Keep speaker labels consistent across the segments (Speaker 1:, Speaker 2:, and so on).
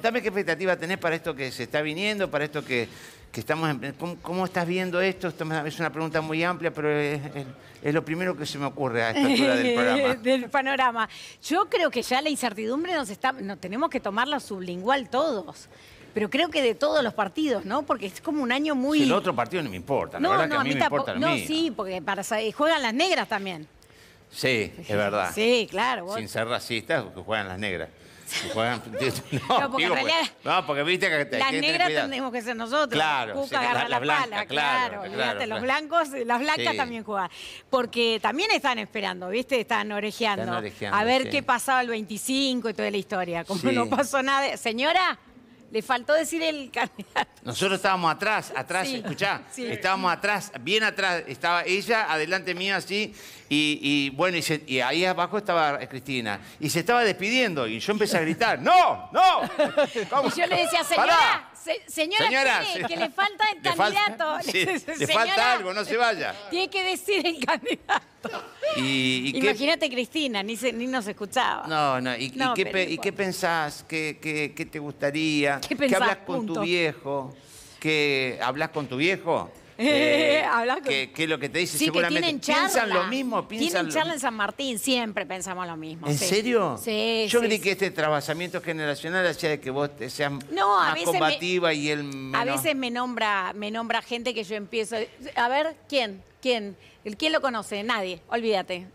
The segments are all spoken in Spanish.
Speaker 1: contame qué expectativa tenés para esto que se está viniendo, para esto que, estamos... ¿Cómo, estás viendo esto? Es una pregunta muy amplia, pero es, lo primero que se me ocurre a esta altura del programa. del panorama.
Speaker 2: Yo creo que ya la incertidumbre nos está... tenemos que tomarla sublingual todos pero creo que de todos los partidos, ¿no? Porque es como un año muy... el otro
Speaker 1: partido no me importa, no, no, a mí, me importa No, sí,
Speaker 2: porque para, eh, juegan las negras también.
Speaker 1: Sí, es verdad. Sí, claro. Sin ser racistas, porque juegan las negras. No, porque en pues, realidad, no, porque viste que... las negras tenemos
Speaker 2: que ser nosotros. Claro. Cuca agarra la, pala, claro. claro, los blancos, eh, las blancas también juegan. Porque también están esperando, ¿viste? Están orejeando. Están orejeando a ver qué pasaba el 25 y toda la historia. Como no pasó nada... Señora... Le faltó decir
Speaker 1: el candidato. Nosotros estábamos atrás, atrás, escuchá. Estábamos atrás, bien atrás. Estaba ella, adelante mío así. Y, bueno, y, ahí abajo estaba Cristina. Y se estaba despidiendo. Y yo empecé a gritar, ¡No! ¡No! Y yo le decía, señora
Speaker 2: señora, que le falta el candidato. le falta algo, no se vaya. Tiene que decir el candidato. ¿Y, Imagínate, Cristina, ni, ni nos escuchaba.
Speaker 1: No, no. ¿Y, qué, qué, pensás? ¿Qué, qué, te gustaría? ¿Qué, pensás, hablas con tu viejo? ¿Qué hablas con tu viejo? Eh, eh que, lo que te dice seguramente. ¿Piensan lo mismo? ¿Piensan Tienen charla
Speaker 2: en San Martín, siempre pensamos lo mismo. ¿En serio? Yo creí que
Speaker 1: este trabajamiento generacional hacía de que vos seas más combativa y él A veces
Speaker 2: me nombra, me nombra gente que yo empiezo. A ver, ¿quién? ¿Quién? ¿Quién lo conoce? Nadie, olvídate.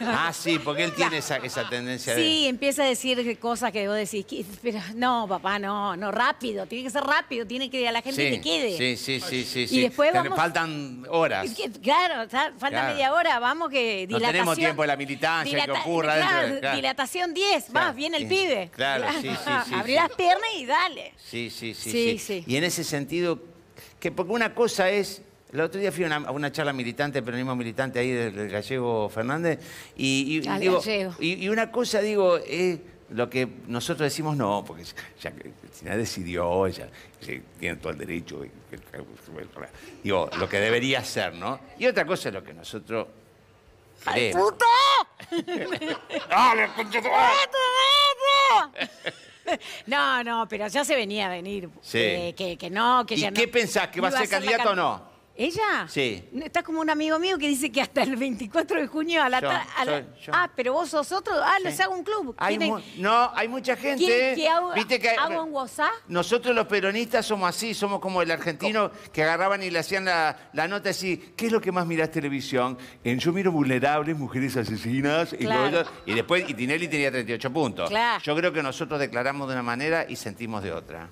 Speaker 2: Ah,
Speaker 1: sí, porque él tiene esa, tendencia de... Sí,
Speaker 2: empieza a decir cosas que vos decís, pero no, papá, no, no, rápido, tiene que ser rápido, tiene que a la gente que quede.
Speaker 1: Sí, sí, sí, sí. Y después vamos- Faltan horas.
Speaker 2: Claro, faltan falta media hora, vamos que No tenemos tiempo
Speaker 1: de la militancia, que ocurra
Speaker 2: Dilatación 10, va, viene el pibe. Claro, sí, sí, sí, las piernas y dale.
Speaker 1: Sí, sí, sí, sí. Sí, sí. Y en ese sentido, que porque una cosa es el otro día fui a una, charla militante, peronismo militante ahí del, gallego Fernández, ah, y, y, una cosa digo, es lo que nosotros decimos no, porque ya, Cristina decidió, ya, tiene todo el derecho. Digo, lo que debería ser, ¿no? Y otra cosa es lo que nosotros ¡Ay, puto! ¡Dale, concha
Speaker 2: No, no, pero ya se venía a venir. Sí. Eh, que, no, que ¿Y qué pensás? ¿Que va a ser candidato o no?
Speaker 1: ¿Ella? Sí.
Speaker 2: Estás como un amigo mío que dice que hasta el 24 de junio a la tarde. Ah, pero vos sos otro. Ah, les hago un club. Hay
Speaker 1: No, hay mucha gente. ¿Viste que un WhatsApp? Nosotros los peronistas somos así, somos como el argentino que agarraban y le hacían la, la, nota así. ¿Qué es lo que más mirás televisión? Yo miro vulnerables, mujeres asesinas. Y, y después, y Tinelli tenía 38 puntos. Yo creo que nosotros declaramos de una manera y sentimos de otra.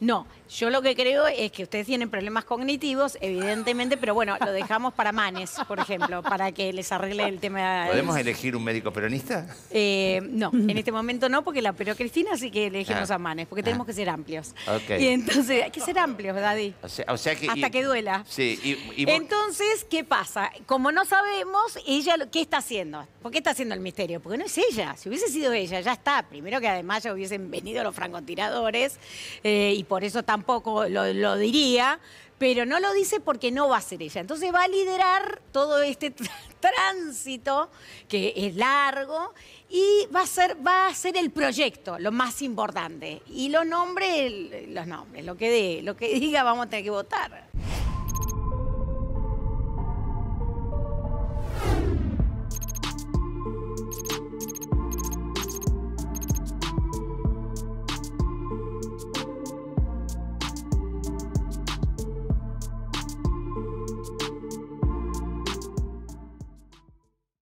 Speaker 2: No, yo lo que creo es que ustedes tienen problemas cognitivos, evidentemente, pero bueno, lo dejamos para Manes, por ejemplo, para que les arregle el tema. ¿Podemos
Speaker 1: elegir un médico peronista?
Speaker 2: Eh, no, en este momento no, porque la pero Cristina sí que elegimos ah. a Manes, porque tenemos ah. que ser amplios. Y entonces, hay que ser amplios, ¿verdad,
Speaker 1: O sea, Hasta que duela. Sí, y,
Speaker 2: Entonces, ¿qué pasa? Como no sabemos, ella, ¿qué está haciendo? ¿Por qué está haciendo el misterio? Porque no es ella. Si hubiese sido ella, ya está. Primero que además ya hubiesen venido los francotiradores eh, y por eso tampoco lo, diría, pero no lo dice porque no va a ser ella. Entonces va a liderar todo este tránsito que es largo y va a ser, va a ser el proyecto, lo más importante. Y los nombres, los nombres, lo que, lo que diga vamos a tener que votar.